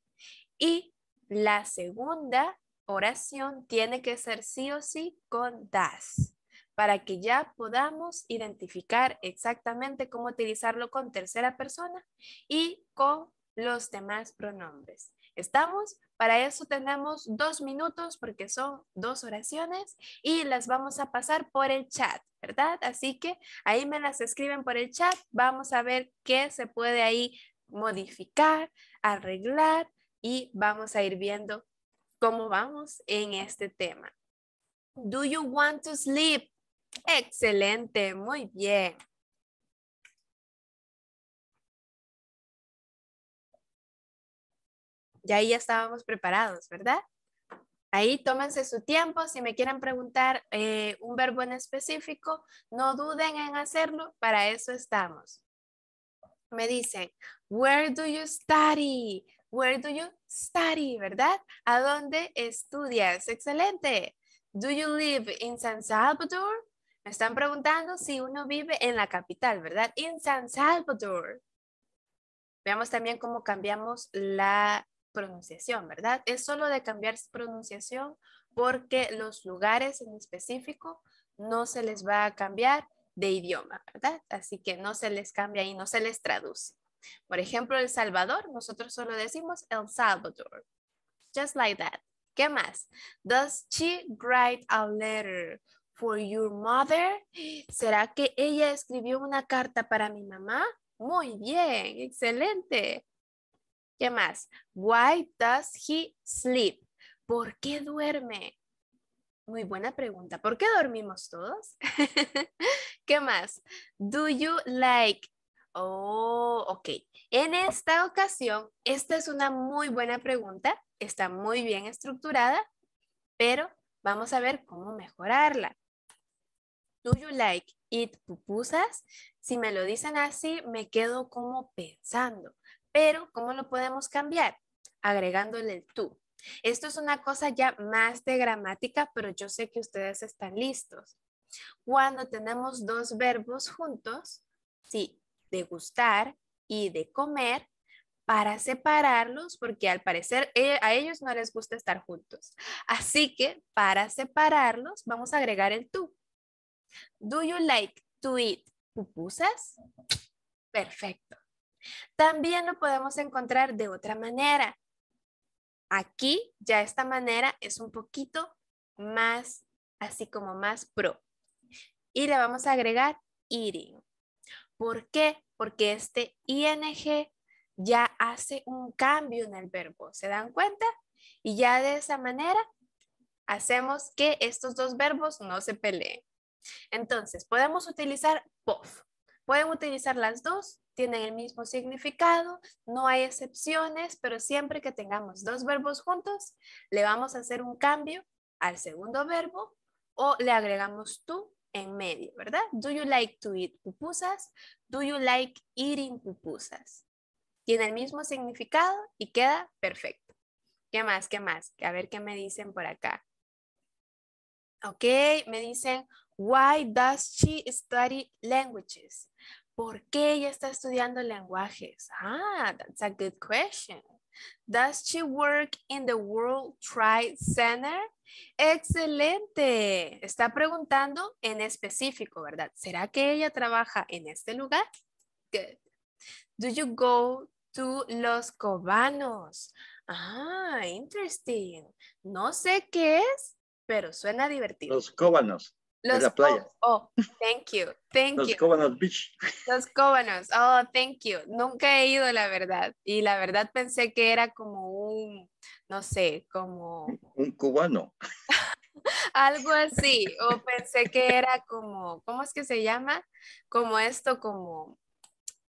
Y la segunda oración tiene que ser sí o sí con das para que ya podamos identificar exactamente cómo utilizarlo con tercera persona y con los demás pronombres. ¿Estamos? Para eso tenemos dos minutos porque son dos oraciones y las vamos a pasar por el chat, ¿verdad? Así que ahí me las escriben por el chat. Vamos a ver qué se puede ahí modificar, arreglar y vamos a ir viendo cómo vamos en este tema. Do you want to sleep? Excelente, muy bien. Y ahí ya estábamos preparados, ¿verdad? Ahí tómense su tiempo. Si me quieren preguntar eh, un verbo en específico, no duden en hacerlo. Para eso estamos. Me dicen, where do you study? Where do you study? ¿Verdad? ¿A dónde estudias? Excelente. Do you live in San Salvador? Me están preguntando si uno vive en la capital, ¿verdad? En San Salvador. Veamos también cómo cambiamos la pronunciación, ¿verdad? Es solo de cambiar pronunciación porque los lugares en específico no se les va a cambiar de idioma, ¿verdad? Así que no se les cambia y no se les traduce. Por ejemplo, El Salvador, nosotros solo decimos El Salvador. Just like that. ¿Qué más? Does she write a letter? for your mother? ¿Será que ella escribió una carta para mi mamá? Muy bien, excelente. ¿Qué más? Why does he sleep? ¿Por qué duerme? Muy buena pregunta. ¿Por qué dormimos todos? *laughs* ¿Qué más? Do you like? Oh, ok. En esta ocasión, esta es una muy buena pregunta. Está muy bien estructurada, pero vamos a ver cómo mejorarla do you like eat pupusas? Si me lo dicen así, me quedo como pensando. Pero, ¿cómo lo podemos cambiar? Agregándole el tú. Esto es una cosa ya más de gramática, pero yo sé que ustedes están listos. Cuando tenemos dos verbos juntos, sí, de gustar y de comer, para separarlos, porque al parecer eh, a ellos no les gusta estar juntos. Así que para separarlos, vamos a agregar el tú. Do you like to eat pupusas? Perfecto. También lo podemos encontrar de otra manera. Aquí ya esta manera es un poquito más, así como más pro. Y le vamos a agregar eating. ¿Por qué? Porque este ing ya hace un cambio en el verbo. ¿Se dan cuenta? Y ya de esa manera hacemos que estos dos verbos no se peleen. Entonces, podemos utilizar POF. Pueden utilizar las dos, tienen el mismo significado, no hay excepciones, pero siempre que tengamos dos verbos juntos, le vamos a hacer un cambio al segundo verbo o le agregamos tú en medio, ¿verdad? Do you like to eat pupusas? Do you like eating pupusas? Tiene el mismo significado y queda perfecto. ¿Qué más? ¿Qué más? A ver qué me dicen por acá. Ok, me dicen, Why does she study languages? ¿Por qué ella está estudiando lenguajes? Ah, that's a good question. Does she work in the World Trade Center? Excelente. Está preguntando en específico, ¿verdad? ¿Será que ella trabaja en este lugar? Good. Do you go to Los Cobanos? Ah, interesting. No sé qué es, pero suena divertido. Los Cobanos. Los Oh, thank you, thank Los you. Los Cóbanos, oh, thank you. Nunca he ido, la verdad. Y la verdad pensé que era como un, no sé, como... Un cubano. Algo así. O pensé que era como, ¿cómo es que se llama? Como esto, como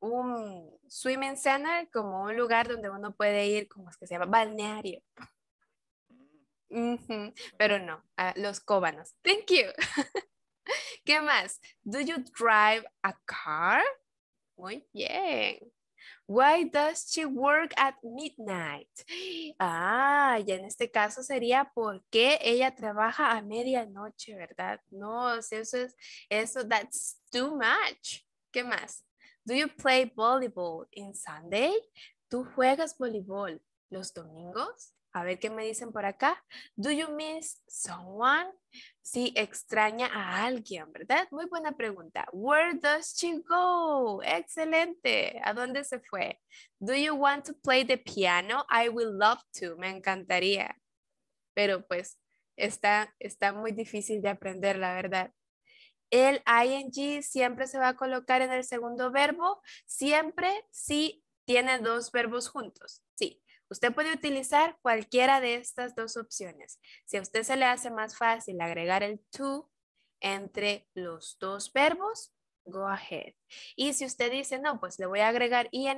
un swimming center, como un lugar donde uno puede ir, como es que se llama? Balneario. Pero no, ah, los cóbanos. Thank you. *laughs* ¿Qué más? Do you drive a car? Muy bien. Why does she work at midnight? *gasps* Ah, ya en este caso sería porque ella trabaja a medianoche, ¿verdad? No, eso es, eso, that's too much. ¿Qué más? Do you play volleyball in Sunday? ¿Tú juegas voleibol los domingos? A ver qué me dicen por acá. Do you miss someone? Sí, extraña a alguien, ¿verdad? Muy buena pregunta. Where does she go? Excelente. ¿A dónde se fue? Do you want to play the piano? I would love to. Me encantaría. Pero pues está, está muy difícil de aprender, la verdad. El ing siempre se va a colocar en el segundo verbo, siempre si tiene dos verbos juntos. Sí, Usted puede utilizar cualquiera de estas dos opciones. Si a usted se le hace más fácil agregar el to entre los dos verbos, go ahead. Y si usted dice, no, pues le voy a agregar ing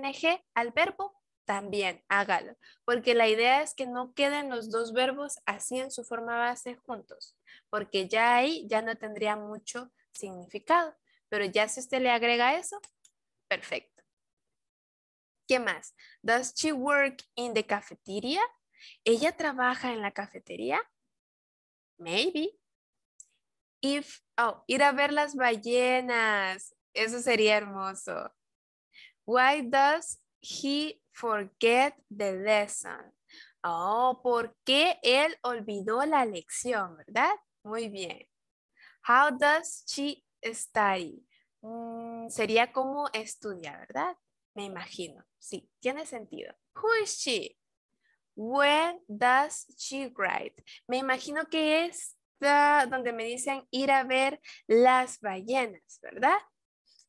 al verbo, también hágalo, porque la idea es que no queden los dos verbos así en su forma base juntos, porque ya ahí ya no tendría mucho significado, pero ya si usted le agrega eso, perfecto. ¿Qué más? Does she work in the cafeteria? ¿Ella trabaja en la cafetería? Maybe. If, oh, ir a ver las ballenas. Eso sería hermoso. Why does he forget the lesson? Oh, ¿por qué él olvidó la lección, verdad? Muy bien. How does she study? Mm, sería como estudia, ¿verdad? Me imagino. Sí, tiene sentido. Who is she? When does she write? Me imagino que es donde me dicen ir a ver las ballenas, ¿verdad?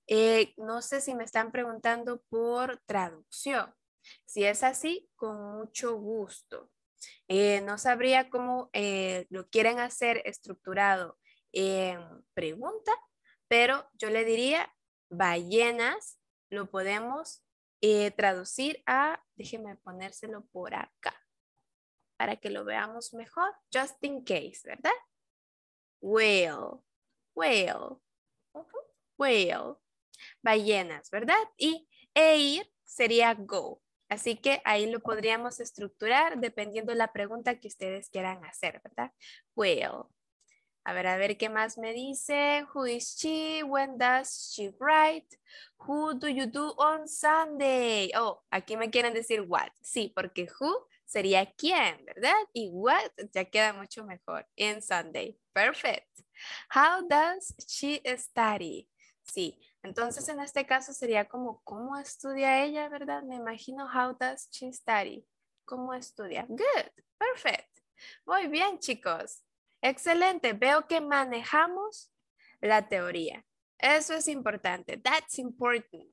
Eh, no sé si me están preguntando por traducción. Si es así, con mucho gusto. Eh, no sabría cómo eh, lo quieren hacer estructurado en pregunta, pero yo le diría ballenas, lo podemos eh, traducir a, déjenme ponérselo por acá, para que lo veamos mejor, just in case, ¿verdad? Whale, whale, whale, ballenas, ¿verdad? Y e ir sería go. Así que ahí lo podríamos estructurar dependiendo la pregunta que ustedes quieran hacer, ¿verdad? Whale, a ver, a ver qué más me dice. Who is she? When does she write? Who do you do on Sunday? Oh, aquí me quieren decir what. Sí, porque who sería quién, ¿verdad? Y what ya queda mucho mejor en Sunday. Perfect. How does she study? Sí, entonces en este caso sería como cómo estudia ella, ¿verdad? Me imagino how does she study? ¿Cómo estudia? Good. Perfect. Muy bien, chicos. Excelente, veo que manejamos la teoría. Eso es importante. That's important.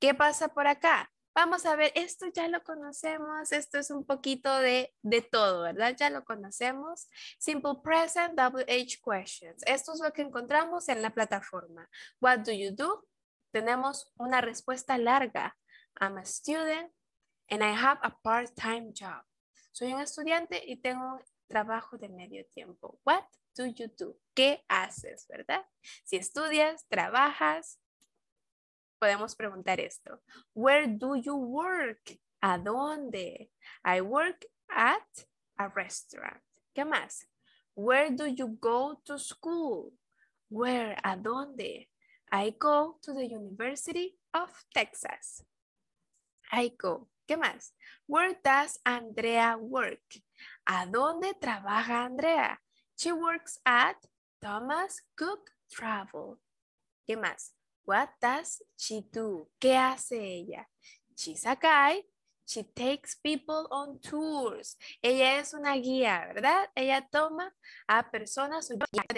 ¿Qué pasa por acá? Vamos a ver, esto ya lo conocemos, esto es un poquito de, de todo, ¿verdad? Ya lo conocemos. Simple present, WH questions. Esto es lo que encontramos en la plataforma. What do you do? Tenemos una respuesta larga. I'm a student and I have a part-time job. Soy un estudiante y tengo trabajo de medio tiempo. What do you do? ¿Qué haces, verdad? Si estudias, trabajas, podemos preguntar esto. Where do you work? ¿A dónde? I work at a restaurant. ¿Qué más? Where do you go to school? Where? ¿A dónde? I go to the University of Texas. I go. ¿Qué más? Where does Andrea work? ¿A dónde trabaja Andrea? She works at Thomas Cook Travel. ¿Qué más? What does she do? ¿Qué hace ella? She's a guy She takes people on tours. Ella es una guía, ¿verdad? Ella toma a personas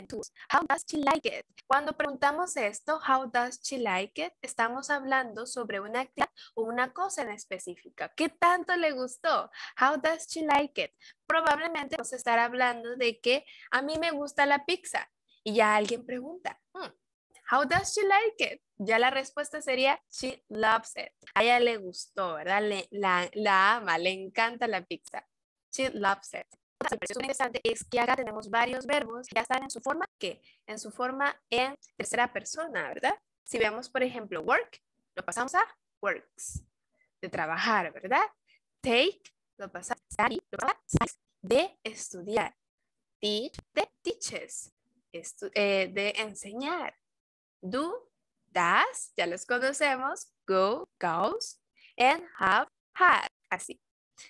tours. How does she like it? Cuando preguntamos esto, how does she like it? Estamos hablando sobre una actividad o una cosa en específica. ¿Qué tanto le gustó? How does she like it? Probablemente vamos a estar hablando de que a mí me gusta la pizza. Y ya alguien pregunta, hmm, How does she like it? Ya la respuesta sería, she loves it. A ella le gustó, ¿verdad? la, ama, le encanta la pizza. She loves it. Lo es interesante es que acá tenemos varios verbos que ya están en su forma, que en su forma en tercera persona, ¿verdad? Si vemos, por ejemplo, work, lo pasamos a works, de trabajar, ¿verdad? Take, lo pasamos a lo pasamos de estudiar. Teach, de teaches, eh, de enseñar do, das, ya los conocemos, go, goes, and have, had, así.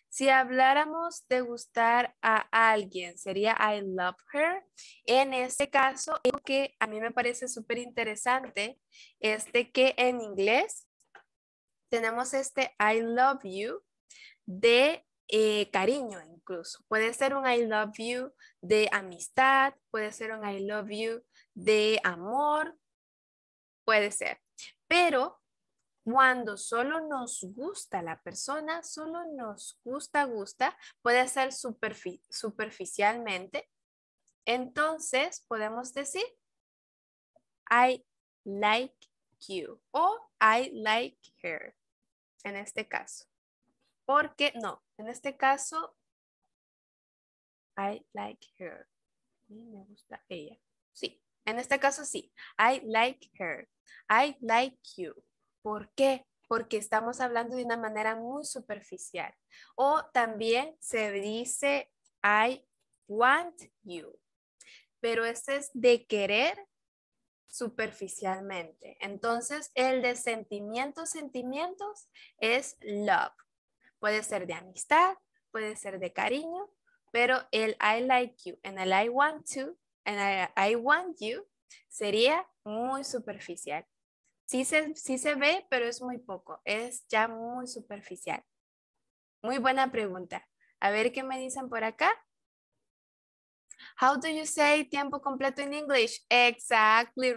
Si habláramos de gustar a alguien, sería I love her. En este caso, lo que a mí me parece súper interesante es de que en inglés tenemos este I love you de eh, cariño incluso. Puede ser un I love you de amistad, puede ser un I love you de amor, Puede ser. Pero cuando solo nos gusta la persona, solo nos gusta, gusta, puede ser superficialmente. Entonces podemos decir, I like you o I like her en este caso. Porque no, en este caso, I like her. me gusta ella. Sí, en este caso sí. I like her. I like you. ¿Por qué? Porque estamos hablando de una manera muy superficial. O también se dice I want you. Pero ese es de querer superficialmente. Entonces, el de sentimientos, sentimientos es love. Puede ser de amistad, puede ser de cariño, pero el I like you en el I want to and I, want you sería muy superficial. Sí se, ve, pero es muy poco. Es ya muy superficial. Muy buena pregunta. A ver qué me dicen por acá. How do you say tiempo completo en English? Exactly,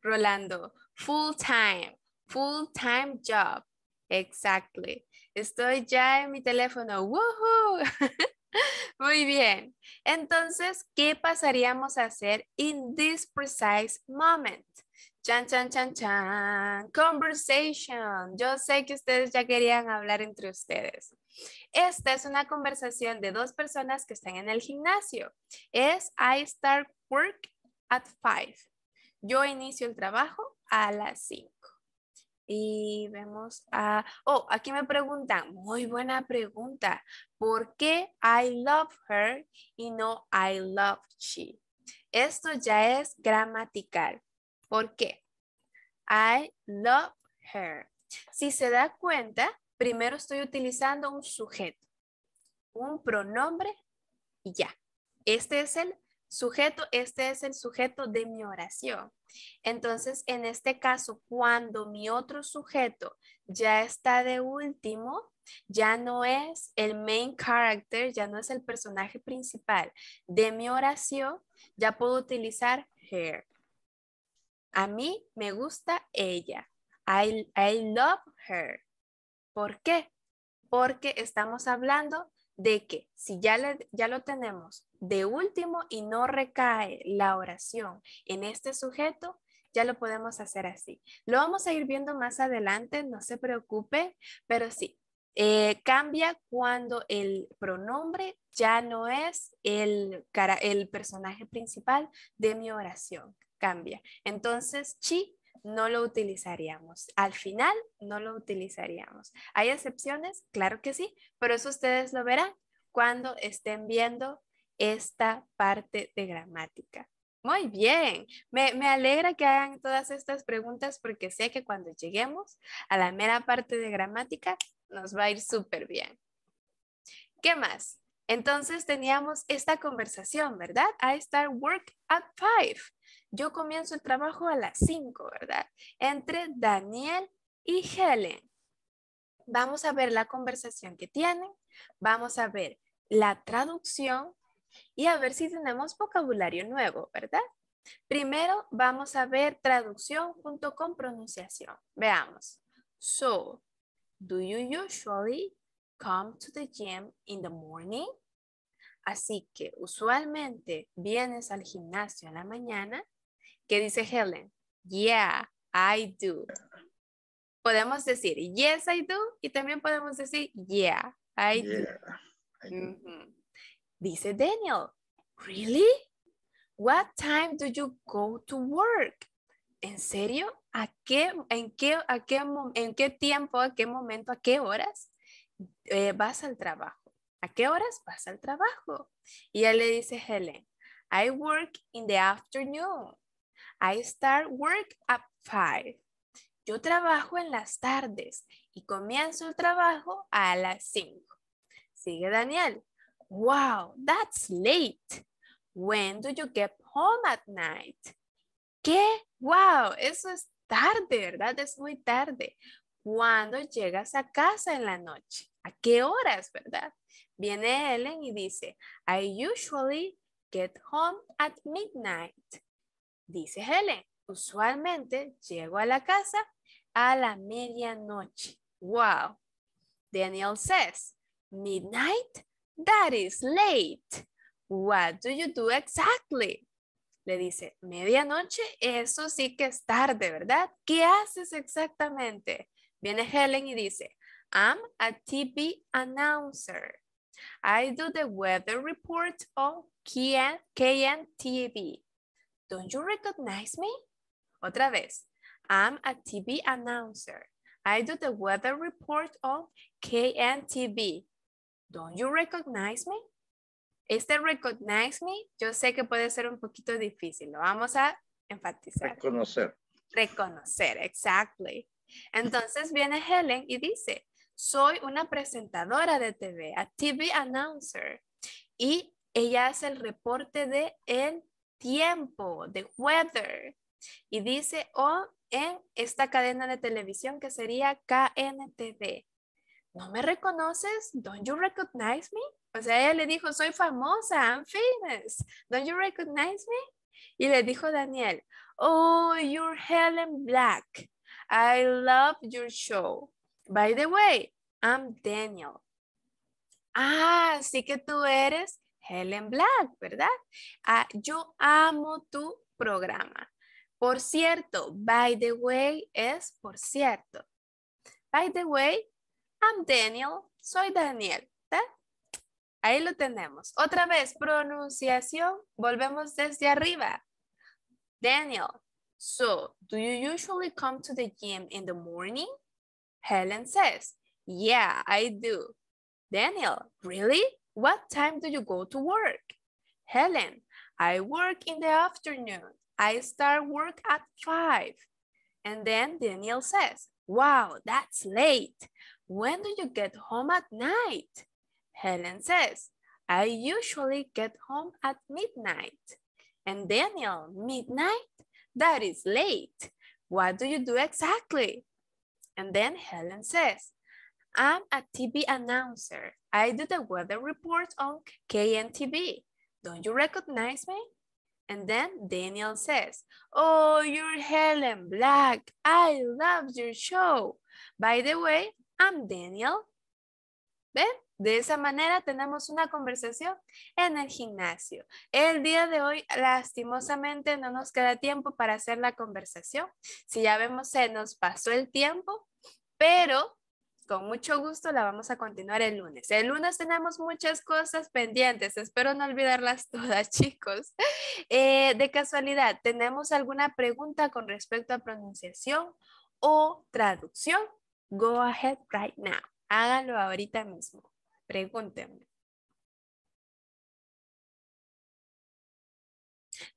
Rolando. Full time. Full time job. Exactly. Estoy ya en mi teléfono. ¡Woohoo! *laughs* *laughs* Muy bien. Entonces, ¿qué pasaríamos a hacer in this precise moment? Chan, chan, chan, chan. Conversation. Yo sé que ustedes ya querían hablar entre ustedes. Esta es una conversación de dos personas que están en el gimnasio. Es I start work at five. Yo inicio el trabajo a las cinco. Y vemos a... Oh, aquí me preguntan, muy buena pregunta. ¿Por qué I love her y no I love she? Esto ya es gramatical. ¿Por qué? I love her. Si se da cuenta, primero estoy utilizando un sujeto, un pronombre y ya. Este es el Sujeto, este es el sujeto de mi oración. Entonces, en este caso, cuando mi otro sujeto ya está de último, ya no es el main character, ya no es el personaje principal de mi oración, ya puedo utilizar her. A mí me gusta ella. I, I love her. ¿Por qué? Porque estamos hablando de que si ya, ya lo tenemos de último y no recae la oración en este sujeto, ya lo podemos hacer así. Lo vamos a ir viendo más adelante, no se preocupe, pero sí, eh, cambia cuando el pronombre ya no es el, cara, el personaje principal de mi oración. Cambia. Entonces, chi no lo utilizaríamos. Al final, no lo utilizaríamos. ¿Hay excepciones? Claro que sí, pero eso ustedes lo verán cuando estén viendo esta parte de gramática. Muy bien, me, alegra que hagan todas estas preguntas porque sé que cuando lleguemos a la mera parte de gramática nos va a ir súper bien. ¿Qué más? Entonces teníamos esta conversación, ¿verdad? I start work at five. Yo comienzo el trabajo a las 5, ¿verdad? Entre Daniel y Helen. Vamos a ver la conversación que tienen, vamos a ver la traducción y a ver si tenemos vocabulario nuevo, ¿verdad? Primero vamos a ver traducción junto con pronunciación. Veamos. So, do you usually come to the gym in the morning? Así que usualmente vienes al gimnasio en la mañana. ¿Qué dice Helen? Yeah, I do. Podemos decir yes, I do. Y también podemos decir yeah, I do. Dice Daniel, really? What time do you go to work? ¿En serio? ¿A qué, en, qué, a qué, tiempo, a qué momento, a qué horas eh, vas al trabajo? ¿A qué horas pasa el trabajo? Y ella le dice, Helen, I work in the afternoon. I start work at five. Yo trabajo en las tardes y comienzo el trabajo a las cinco. Sigue Daniel. Wow, that's late. When do you get home at night? ¿Qué? Wow, eso es tarde, ¿verdad? Es muy tarde. ¿Cuándo llegas a casa en la noche? ¿A qué horas, verdad? Viene Helen y dice, I usually get home at midnight. Dice Helen, usualmente llego a la casa a la medianoche. Wow. Daniel says, midnight? That is late. What do you do exactly? Le dice, medianoche, eso sí que es tarde, ¿verdad? ¿Qué haces exactamente? Viene Helen y dice, I'm a TV announcer. I do the weather report on KNTV. Don't you recognize me? Otra vez. I'm a TV announcer. I do the weather report on KNTV. Don't you recognize me? Este recognize me, yo sé que puede ser un poquito difícil. Lo vamos a enfatizar. Reconocer. Reconocer, exactly. Entonces viene Helen y dice, soy una presentadora de TV, a TV announcer. Y ella hace el reporte de el tiempo, de weather. Y dice, oh, en esta cadena de televisión que sería KNTV. ¿No me reconoces? ¿Don't you recognize me? O sea, ella le dijo, soy famosa, I'm famous. ¿Don't you recognize me? Y le dijo Daniel, oh, you're Helen Black. I love your show. By the way, I'm Daniel. Ah, sí que tú eres Helen Black, ¿verdad? Ah, yo amo tu programa. Por cierto, by the way es por cierto. By the way, I'm Daniel, soy Daniel. Ahí lo tenemos. Otra vez, pronunciación, volvemos desde arriba. Daniel, so do you usually come to the gym in the morning? Helen says, Yeah, I do. Daniel, really? What time do you go to work? Helen, I work in the afternoon. I start work at 5. And then Daniel says, Wow, that's late. When do you get home at night? Helen says, I usually get home at midnight. And Daniel, midnight? That is late. What do you do exactly? And then Helen says, I'm a TV announcer. I do the weather report on KNTV. Don't you recognize me? And then Daniel says, Oh, you're Helen Black. I love your show. By the way, I'm Daniel. Then De esa manera tenemos una conversación en el gimnasio. El día de hoy, lastimosamente, no nos queda tiempo para hacer la conversación. Si ya vemos, se nos pasó el tiempo, pero con mucho gusto la vamos a continuar el lunes. El lunes tenemos muchas cosas pendientes, espero no olvidarlas *laughs* todas, chicos. Eh, de casualidad, ¿tenemos alguna pregunta con respecto a pronunciación o traducción? Go ahead right now. Hágalo ahorita mismo. Pregúntenme.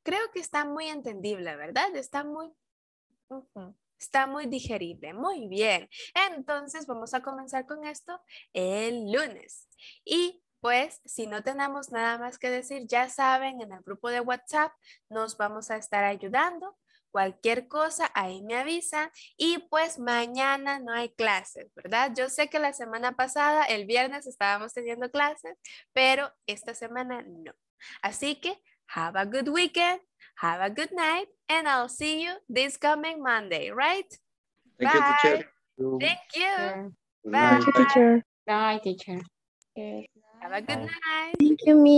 Creo que está muy entendible, ¿verdad? Está muy... Está muy digerible. Muy bien. Entonces vamos a comenzar con esto el lunes. Y pues si no tenemos nada más que decir, ya saben, en el grupo de WhatsApp nos vamos a estar ayudando Cualquier cosa, ahí me avisa Y pues mañana no hay clases, ¿verdad? Yo sé que la semana pasada, el viernes, estábamos teniendo clases, pero esta semana no. Así que, have a good weekend, have a good night, and I'll see you this coming Monday, right? Thank you, teacher. Thank you. Bye. teacher. Bye, teacher. Have a good night. Thank you, me.